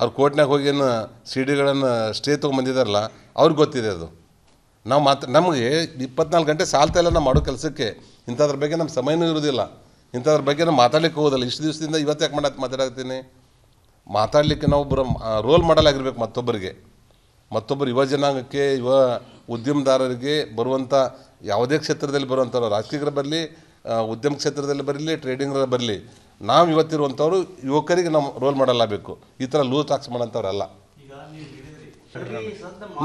ಅವ್ರು ಕೋರ್ಟ್ನಾಗ ಹೋಗಿ ಏನು ಸಿ ಡಿಗಳನ್ನು ಸ್ಟೇ ತೊಗೊಂಡ್ಬಂದಿದಾರಲ್ಲ ಅವ್ರಿಗೆ ಗೊತ್ತಿದೆ ಅದು ನಾವು ಮಾತ್ರ ನಮಗೆ ಇಪ್ಪತ್ನಾಲ್ಕು ಗಂಟೆ ಸಾಲ್ತಾ ನಾವು ಮಾಡೋ ಕೆಲಸಕ್ಕೆ ಇಂಥದ್ರ ಬಗ್ಗೆ ನಮ್ಮ ಸಮಯನೂ ಇರೋದಿಲ್ಲ ಇಂಥದ್ರ ಬಗ್ಗೆ ನಾವು ಮಾತಾಡ್ಲಿಕ್ಕೆ ಹೋಗೋದಿಲ್ಲ ಇಷ್ಟು ದಿವಸದಿಂದ ಇವತ್ತು ಯಾಕೆ ಮಾಡತ್ತೆ ಮಾತಾಡ್ತೀನಿ ಮಾತಾಡಲಿಕ್ಕೆ ನಾವು ಒಬ್ಬರು ರೋಲ್ ಆಗಿರಬೇಕು ಮತ್ತೊಬ್ಬರಿಗೆ ಮತ್ತೊಬ್ಬರು ಯುವ ಜನಾಂಗಕ್ಕೆ ಯುವ ಉದ್ಯಮದಾರರಿಗೆ ಬರುವಂಥ ಯಾವುದೇ ಕ್ಷೇತ್ರದಲ್ಲಿ ಬರುವಂಥವ್ರು ರಾಜಕೀಯರು ಬರಲಿ ಉದ್ಯಮ ಕ್ಷೇತ್ರದಲ್ಲಿ ಬರಲಿ ಟ್ರೇಡಿಂಗ್ರ ಬರಲಿ ನಾವು ಇವತ್ತಿರುವಂಥವ್ರು ಯುವಕರಿಗೆ ನಮ್ಮ ರೋಲ್ ಮಾಡಲ್ಲ ಬೇಕು ಈ ಥರ ಲೂಸ್ ಟಾಕ್ಸ್ ಮಾಡೋಂಥವ್ರಲ್ಲ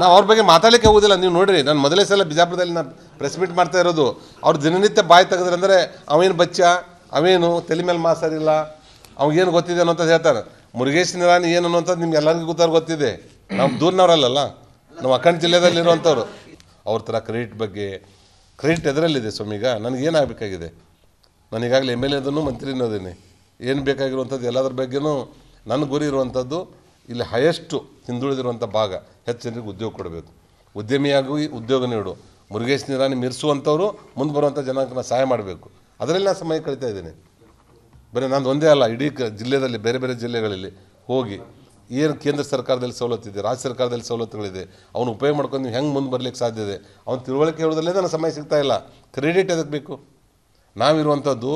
ನಾವು ಅವ್ರ ಬಗ್ಗೆ ಮಾತಾಡಲಿಕ್ಕೆ ಹೋಗೋದಿಲ್ಲ ನೀವು ನೋಡಿರಿ ನಾನು ಮೊದಲೇ ಸಲ ಬಿಜಾಪುರದಲ್ಲಿ ನಾನು ಪ್ರೆಸ್ ಮೀಟ್ ಮಾಡ್ತಾ ಇರೋದು ಅವ್ರು ದಿನನಿತ್ಯ ಬಾಯಿ ತೆಗೆದ್ರೆ ಅಂದರೆ ಅವೇನು ಬಚ್ಚ ಅವೇನು ತಲೆ ಮೇಲೆ ಮಾಸರಿಲ್ಲ ಅವ್ಗೇನು ಗೊತ್ತಿದೆ ಅನ್ನೋಂಥದ್ದು ಹೇಳ್ತಾರೆ ಮುರುಗೇಶ್ ನಿರಾಣಿ ಏನು ಅನ್ನೋಂಥದ್ದು ನಿಮ್ಗೆ ಎಲ್ಲರಿಗೂ ಗೊತ್ತಾರು ಗೊತ್ತಿದೆ ನಾವು ದೂರನವರಲ್ಲಲ್ಲ ನಾವು ಅಖಂಡ ಜಿಲ್ಲೆದಲ್ಲಿರುವಂಥವ್ರು ಅವ್ರ ಥರ ಕ್ರೆಡಿಟ್ ಬಗ್ಗೆ ಕ್ರೆಡಿಟ್ ಎದರಲ್ಲಿದೆ ನನಗೇನು ನನಗೇನಾಗಬೇಕಾಗಿದೆ ನಾನು ಈಗಾಗಲೇ ಎಮ್ ಎಲ್ ಎದನ್ನು ಮಂತ್ರಿನೂ ಅದೇನೆ ಏನು ಬೇಕಾಗಿರುವಂಥದ್ದು ಎಲ್ಲದರ ಬಗ್ಗೆನೂ ನನ್ನ ಗುರಿ ಇರುವಂಥದ್ದು ಇಲ್ಲಿ ಹೈಯೆಸ್ಟು ಹಿಂದುಳಿದಿರುವಂಥ ಭಾಗ ಹೆಚ್ಚು ಜನರಿಗೆ ಉದ್ಯೋಗ ಕೊಡಬೇಕು ಉದ್ಯಮಿಯಾಗಿ ಉದ್ಯೋಗ ನೀಡು ಮುರುಗೇಶ್ ನಿರಾಣಿ ಮೀರಿಸುವಂಥವ್ರು ಮುಂದೆ ಬರುವಂಥ ಜನಕ್ಕೆ ಸಹಾಯ ಮಾಡಬೇಕು ಅದರಲ್ಲಿ ನಾನು ಸಮಯ ಕಳೀತಾ ಇದ್ದೀನಿ ಬರೀ ನಾನು ಒಂದೇ ಅಲ್ಲ ಇಡೀ ಜಿಲ್ಲೆಯಲ್ಲಿ ಬೇರೆ ಬೇರೆ ಜಿಲ್ಲೆಗಳಲ್ಲಿ ಹೋಗಿ ಏನು ಕೇಂದ್ರ ಸರ್ಕಾರದಲ್ಲಿ ಇದೆ ರಾಜ್ಯ ಸರ್ಕಾರದಲ್ಲಿ ಸವಲತ್ತುಗಳಿದೆ ಅವನು ಉಪಯೋಗ ಮಾಡ್ಕೊಂಡು ನೀವು ಹೆಂಗೆ ಮುಂದೆ ಬರಲಿಕ್ಕೆ ಸಾಧ್ಯ ಇದೆ ಅವ್ನು ತಿಳುವಳಿಕೆ ಹೇಳೋದಲ್ಲೇ ನನಗೆ ಸಮಯ ಸಿಗ್ತಾ ಇಲ್ಲ ಕ್ರೆಡಿಟ್ ಅದಕ್ಕೆ ಬೇಕು ನಾವಿರುವಂಥದ್ದು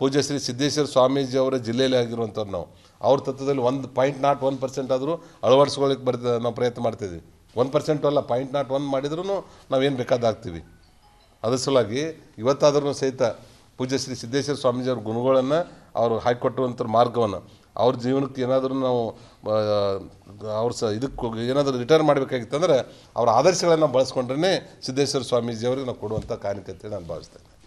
ಪೂಜ್ಯ ಶ್ರೀ ಸಿದ್ದೇಶ್ವರ ಸ್ವಾಮೀಜಿಯವರ ಜಿಲ್ಲೆಯಲ್ಲಿ ಆಗಿರುವಂಥದ್ದು ನಾವು ಅವ್ರ ತತ್ವದಲ್ಲಿ ಒಂದು ಪಾಯಿಂಟ್ ನಾಟ್ ಒನ್ ಪರ್ಸೆಂಟ್ ಆದರೂ ಅಳವಡಿಸ್ಕೊಳ್ಳಿಕ್ಕೆ ಬರ್ತದೆ ನಾವು ಪ್ರಯತ್ನ ಮಾಡ್ತಿದ್ವಿ ಒನ್ ಪರ್ಸೆಂಟು ಅಲ್ಲ ಪಾಯಿಂಟ್ ನಾಟ್ ಒನ್ ಮಾಡಿದ್ರೂ ನಾವೇನು ಬೇಕಾದಾಗ್ತೀವಿ ಅದ್ರ ಸಲುವಾಗಿ ಇವತ್ತಾದ್ರೂ ಸಹಿತ ಪೂಜ್ಯ ಶ್ರೀ ಸಿದ್ದೇಶ್ವರ ಸ್ವಾಮೀಜಿಯವ್ರ ಗುಣಗಳನ್ನು ಅವರು ಹಾಕಿಕೊಟ್ಟುವಂಥ ಮಾರ್ಗವನ್ನು ಅವ್ರ ಜೀವನಕ್ಕೆ ಏನಾದರೂ ನಾವು ಅವ್ರ ಸ ಇದಕ್ಕೆ ಏನಾದರೂ ರಿಟರ್ನ್ ಮಾಡಬೇಕಾಗಿತ್ತಂದ್ರೆ ಅವರ ಆದರ್ಶಗಳನ್ನು ಬಳಸ್ಕೊಂಡ್ರೇ ಸಿದ್ದೇಶ್ವರ ಸ್ವಾಮೀಜಿಯವರಿಗೆ ನಾವು ಕೊಡುವಂಥ ಕಾಣಿಕೆ ನಾನು ಭಾವಿಸ್ತೇನೆ